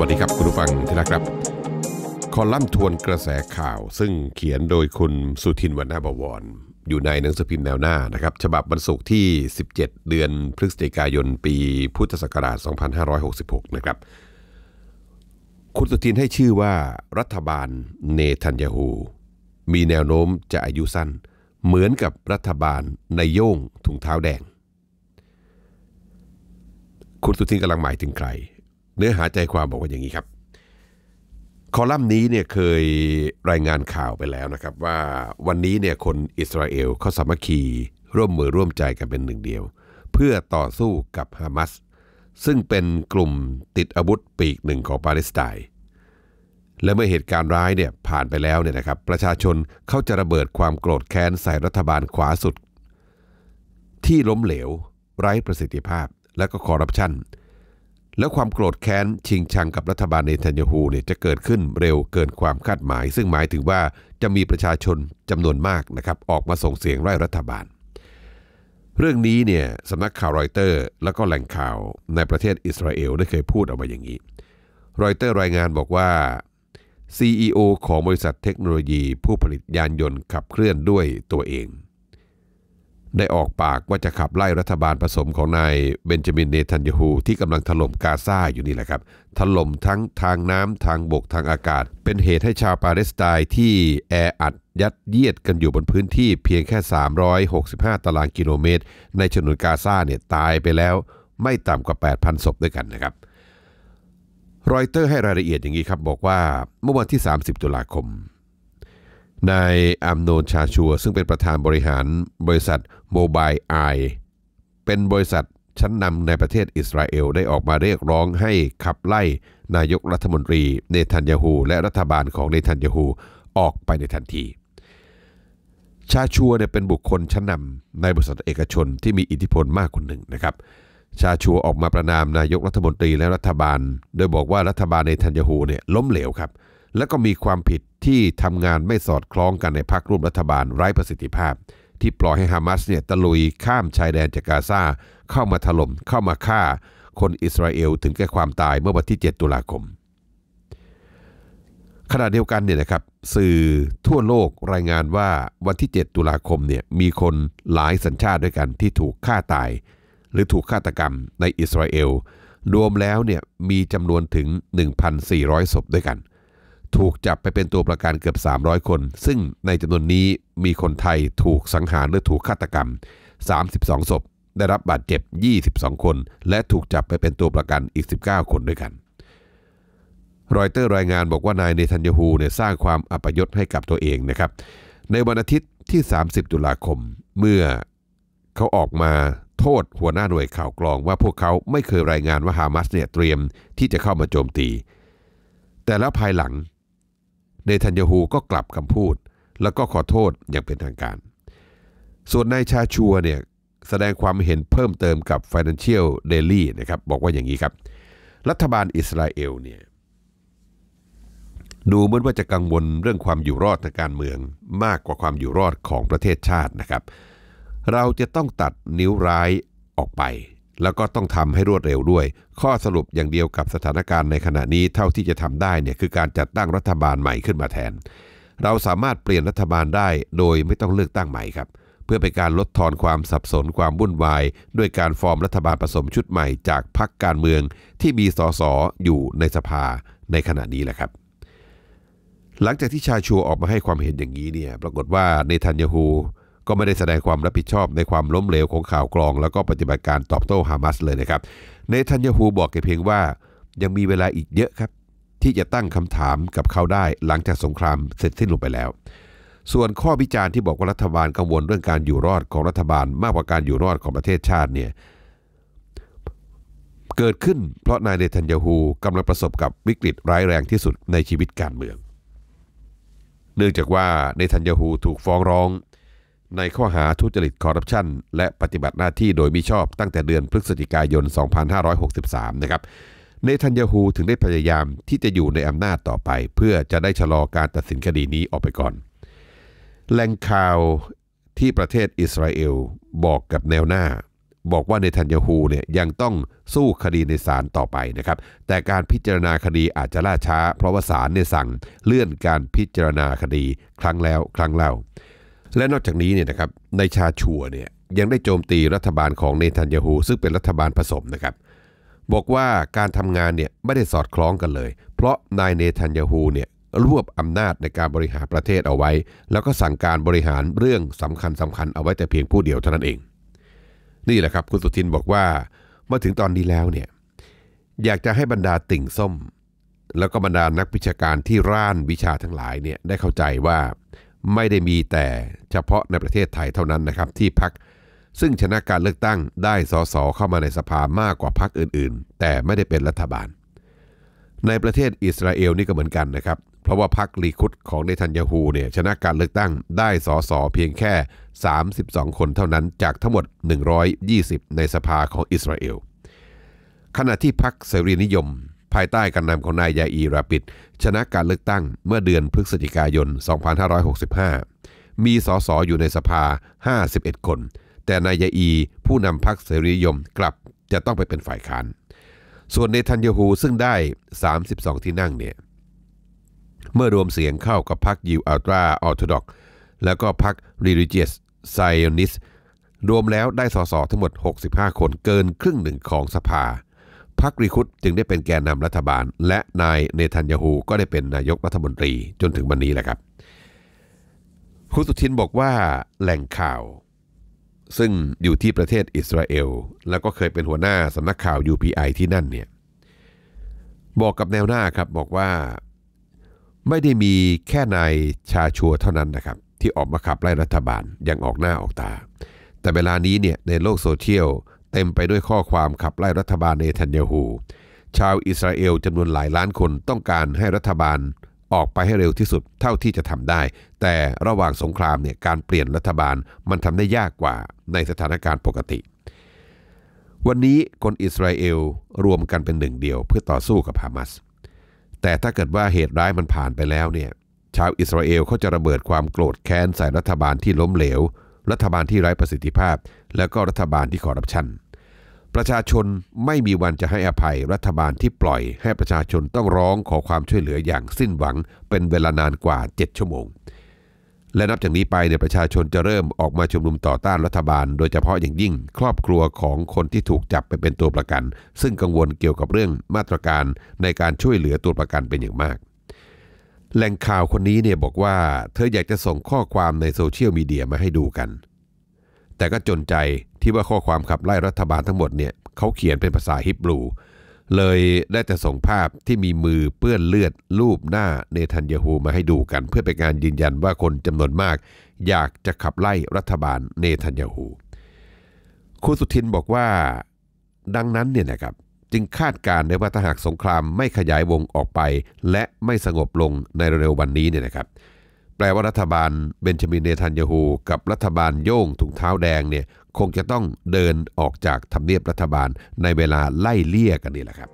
วัสดีครับคุณผู้ฟัง ที่รักครับคอลัมน์ทวนกระแสข่าว ซึ่งเขียนโดยคุณสุทินวรรณบวร อยู่ในหนังสือพิมพ์แนวหน้านะครับ ฉบับวันศุกร์ที่ 17 เดือนพฤศจิกายนปีพุทธศักราช2566นะครับคุณสุทินให้ชื่อว่ารัฐบาลเนทันยาฮูมีแนวโน้มจะอายุสั้น เหมือนกับรัฐบาลานโยงถุงเท้าแดง คุณสุทินกำลังหมายถึงใครเนื้อหาใจความบอกว่าอย่างนี้ครับ คอลัมน์นี้เนี่ยเคยรายงานข่าวไปแล้วนะครับ ว่าวันนี้เนี่ยคนอิสราเอลเขาสามัคคีร่วมมือร่วมใจกันเป็นหนึ่งเดียว เพื่อต่อสู้กับฮามาสซึ่งเป็นกลุ่มติดอาวุธปีกหนึ่งของปาเลสไตน์และเมื่อเหตุการณ์ร้ายเนี่ยผ่านไปแล้วเนี่ยนะครับประชาชนเขาจะระเบิดความโกรธแค้นใส่รัฐบาลขวาสุด ที่ล้มเหลว ไร้ประสิทธิภาพและก็คอร์รัปชันแล้วความโกรธแค้นชิงชังกับรัฐบาลเนทันยาฮูเนี่ยจะเกิดขึ้นเร็วเกินความคาดหมาย ซึ่งหมายถึงว่าจะมีประชาชนจำนวนมากนะครับออกมาส่งเสียงไล่รัฐบาล เรื่องนี้เนี่ยสำนักข่าวรอยเตอร์ และก็แหล่งข่าวในประเทศอิสราเอลได้เคยพูดออกมาอย่างนี้ รอยเตอร์รายงานบอกว่า CEO ของบริษัทเทคโนโลยีผู้ผลิตยานยนต์ขับเคลื่อนด้วยตัวเองได้ออกปากว่าจะขับไล่รัฐบาลผสมของนายเบนจามินเนทันยาฮูที่กำลังถล่มกาซาอยู่นี่แหละครับ ถล่มทั้งทางน้ำทางบกทางอากาศ เป็นเหตุให้ชาวปาเลสไตน์ที่แออัดยัดเยียดกันอยู่บนพื้นที่เพียงแค่ 365 ตารางกิโลเมตร ในชนวนกาซาเนี่ยตายไปแล้ว ไม่ต่ำกว่า 8,000 ศพด้วยกันนะครับรอยเตอร์ให้รายละเอียดอย่างนี้ครับ บอกว่า เมื่อวันที่ 30 ตุลาคมนายอัมโนชาชัวซึ่งเป็นประธานบริหารบริษัทโมบายไอเป็นบริษัทชั้นนำในประเทศอิสราเอลได้ออกมาเรียกร้องให้ขับไล่นายกรัฐมนตรีเนทันยาฮูและรัฐบาลของเนทันยาฮู ออกไปในทันที ชาชัวเนี่ยเป็นบุคคลชั้นนำในบริษัทเอกชนที่มีอิทธิพลมากคนหนึ่งนะครับชาชัวออกมาประนามนายกรัฐมนตรีและรัฐบาล โดยบอกว่ารัฐบาลเนทันยาฮูเนี่ยล้มเหลวครับเและก็มีความผิดที่ทำงานไม่สอดคล้องกันในพักร่วมรัฐบาลไร้ประสิทธิภาพ ที่ปล่อยให้ฮามาสเนี่ยตะลุยข้ามชายแดนจากกาซาเข้ามาถลม่มเข้ามาฆ่าคนอิสราเอลถึงแก่ความตายเมื่อวันที่ 7 ตุลาคม ขณะเดียวกันเนี่ยนะครับสื่อทั่วโลกรายงานว่าวันที่ 7 ตุลาคมเนี่ยมีคนหลายสัญชาติด้วยกันที่ถูกฆ่าตาย หรือถูกฆาตกรรมในอิสราเอลรวมแล้วเนี่ยมีจำนวนถึง 1,400ศพด้วยกันถูกจับไปเป็นตัวประกันเกือบ 300 คน ซึ่งในจำนวนนี้มีคนไทยถูกสังหารหรือถูกฆาตกรรม 32ศพ ได้รับบาดเจ็บ 22 คน และถูกจับไปเป็นตัวประกันอีก 19 คนด้วยกัน รอยเตอร์รายงานบอกว่านายเนทันยาฮูเนี่ยสร้างความอัปยศให้กับตัวเองนะครับ ในวันอาทิตย์ที่ 30ตุลาคม เมื่อเขาออกมาโทษหัวหน้าหน่วยข่าวกรอง ว่าพวกเขาไม่เคยรายงานว่าฮามาสเนี่ยเตรียมที่จะเข้ามาโจมตี แต่แล้วภายหลังเนทันยาฮูก็กลับคำพูด แล้วก็ขอโทษอย่างเป็นทางการ ส่วนนายชาชัวเนี่ย แสดงความเห็นเพิ่มเติมกับ Financial Daily นะครับบอกว่าอย่างนี้ครับ รัฐบาลอิสราเอลเนี่ยดูเหมือนว่าจะกังวลเรื่องความอยู่รอดทางการเมืองมากกว่าความอยู่รอดของประเทศชาตินะครับ เราจะต้องตัดนิ้วร้ายออกไปแล้วก็ต้องทำให้รวดเร็วด้วย ข้อสรุปอย่างเดียวกับสถานการณ์ในขณะนี้เท่าที่จะทำได้เนี่ยคือการจัดตั้งรัฐบาลใหม่ขึ้นมาแทน เราสามารถเปลี่ยนรัฐบาลได้ โดยไม่ต้องเลือกตั้งใหม่ครับ เพื่อเป็นการลดทอนความสับสนความวุ่นวาย ด้วยการฟอร์มรัฐบาลผสมชุดใหม่จากพรรคการเมืองที่มีสสออยู่ในสภาในขณะนี้แหละครับ หลังจากที่ชาชัวออกมาให้ความเห็นอย่างนี้เนี่ย ปรากฏว่าเนทันยาฮูก็ไม่ได้แสดงความรับผิดชอบในความล้มเหลวของข่าวกรอง แล้วก็ปฏิบัติการ ตอบโต้ฮามาสเลยนะครับในทันยาฮูบอกเพียงว่า ยังมีเวลาอีกเยอะครับ ที่จะตั้งคำถามกับเขาได้หลังจากสงครามเสร็จสิ้นลงไปแล้ว ส่วนข้อวิจารณ์ที่บอกว่ารัฐบาลกังวลเรื่องการอยู่รอดของรัฐบาลมากกว่าการอยู่รอดของประเทศชาติเนี่ยเกิดขึ้นเพราะนายเดทันยาฮูกำลังประสบกับวิกฤตร้ายแรงที่สุดในชีวิตการเมือง เนื่องจากว่าเดทันยาฮูถูกฟ้องร้องในข้อหาทุจริตคอร์รัปชันและปฏิบัติหน้าที่โดยมิชอบตั้งแต่เดือนพฤศจิกายน 2563 นะครับ เนทันยาฮูถึงได้พยายามที่จะอยู่ในอำนาจต่อไป เพื่อจะได้ชะลอการตัดสินคดีนี้ออกไปก่อน แหล่งข่าวที่ประเทศอิสราเอลบอกกับแนวหน้า บอกว่าเนทันยาฮูเนี่ยยังต้องสู้คดีในศาลต่อไปนะครับ แต่การพิจารณาคดีอาจจะล่าช้า เพราะว่าศาลเนี่ยสั่งเลื่อนการพิจารณาคดีครั้งแล้วครั้งเล่าและนอกจากนี้เนี่ยนะครับในชาชัวเนี่ยยังได้โจมตีรัฐบาลของเนทันยาฮูซึ่งเป็นรัฐบาลผสมนะครับ บอกว่าการทำงานเนี่ยไม่ได้สอดคล้องกันเลย เพราะนายเนทันยาฮูเนี่ยรวบอำนาจในการบริหารประเทศเอาไว้ แล้วก็สั่งการบริหารเรื่องสำคัญสำคัญเอาไว้แต่เพียงผู้เดียวเท่านั้นเอง นี่แหละครับคุณสุทินบอกว่ามาถึงตอนนี้แล้วเนี่ยอยากจะให้บรรดาติ่งส้ม แล้วก็บรรดานักวิชาการที่ร่านวิชาทั้งหลายเนี่ยได้เข้าใจว่าไม่ได้มีแต่เฉพาะในประเทศไทยเท่านั้นนะครับที่พักซึ่งชนะการเลือกตั้งได้สสเข้ามาในสภามากกว่าพักอื่นๆ แต่ไม่ได้เป็นรัฐบาล ในประเทศอิสราเอลนี่ก็เหมือนกันนะครับ เพราะว่าพักลีคุดของเนทันยาฮูเนี่ยชนะการเลือกตั้งได้สสเพียงแค่ 32 คนเท่านั้น จากทั้งหมด 120 ในสภาของอิสราเอล ขณะที่พักเสรีนิยมภายใต้การนำของนายยาอีราปิด ชนะการเลือกตั้งเมื่อเดือนพฤศจิกายน 2565 มีสสอยู่ในสภา 51 คน แต่นายยาอีผู้นำพรรคเสรีนิยมกลับจะต้องไปเป็นฝ่ายค้าน ส่วนเนทันยาฮูซึ่งได้ 32 ที่นั่งเนี่ย เมื่อรวมเสียงเข้ากับพรรคยิวอัลตราออร์โธดอกแล้วก็พรรคริลิเจสไซออนิสรวมแล้วได้สสทั้งหมด 65 คนเกินครึ่งหนึ่งของสภาพรรครีคุดจึงได้เป็นแกนนำรัฐบาล และนายเนทันยาฮูก็ได้เป็นนายกรัฐมนตรีจนถึงวันนี้แหละครับ คุณสุทินบอกว่า แหล่งข่าว ซึ่งอยู่ที่ประเทศอิสราเอล แล้วก็เคยเป็นหัวหน้าสำนักข่าว UPI ที่นั่นเนี่ย บอกกับแนวหน้าครับบอกว่าไม่ได้มีแค่นายชาชัวเท่านั้นนะครับ ที่ออกมาขับไล่รัฐบาลยังออกหน้าออกตา แต่เวลานี้เนี่ยในโลกโซเชียลเต็มไปด้วยข้อความขับไล่รัฐบาลเนทันยาฮูชาวอิสราเอลจำนวนหลายล้านคนต้องการให้รัฐบาลออกไปให้เร็วที่สุดเท่าที่จะทำได้ แต่ระหว่างสงครามเนี่ยการเปลี่ยนรัฐบาลมันทำได้ยากกว่าในสถานการณ์ปกติ วันนี้คนอิสราเอลรวมกันเป็นหนึ่งเดียวเพื่อต่อสู้กับฮามาสแต่ถ้าเกิดว่าเหตุร้ายมันผ่านไปแล้วเนี่ยชาวอิสราเอลเขาจะระเบิดความโกรธแค้นใส่รัฐบาลที่ล้มเหลวรัฐบาลที่ไร้ประสิทธิภาพและก็รัฐบาลที่คอร์รัปชัน ประชาชนไม่มีวันจะให้อภัยรัฐบาลที่ปล่อย ให้ประชาชนต้องร้องขอความช่วยเหลืออย่างสิ้นหวังเป็นเวลานานกว่า 7 ชั่วโมง และนับจากนี้ไปเนี่ยประชาชนจะเริ่มออกมาชุมนุมต่อต้านรัฐบาล โดยเฉพาะอย่างยิ่งครอบครัวของคนที่ถูกจับไปเป็นตัวประกัน ซึ่งกังวลเกี่ยวกับเรื่องมาตรการในการช่วยเหลือตัวประกันเป็นอย่างมากแหล่งข่าวคนนี้เนี่ยบอกว่า เธออยากจะส่งข้อความในโซเชียลมีเดียมาให้ดูกัน แต่ก็จนใจที่ว่าข้อความขับไล่รัฐบาลทั้งหมดเนี่ยเขาเขียนเป็นภาษาฮิบรู เลยได้แต่ส่งภาพที่มีมือเปื้อนเลือดรูปหน้าเนทันยาฮูมาให้ดูกัน เพื่อเป็นการยืนยันว่าคนจำนวนมาก อยากจะขับไล่รัฐบาลเนทันยาฮูคุณสุทินบอกว่าดังนั้นเนี่ยนะครับจึงคาดการณ์ได้ว่าถ้าหากสงครามไม่ขยายวงออกไป และไม่สงบลงในเร็ววันนี้เนี่ยนะครับ แปลว่ารัฐบาลเบนจามินเนทันยาฮูกับรัฐบาลโย่งถุงเท้าแดงเนี่ยคงจะต้องเดินออกจากทำเนียบรัฐบาลในเวลาไล่เลี่ยกันนี่แหละครับ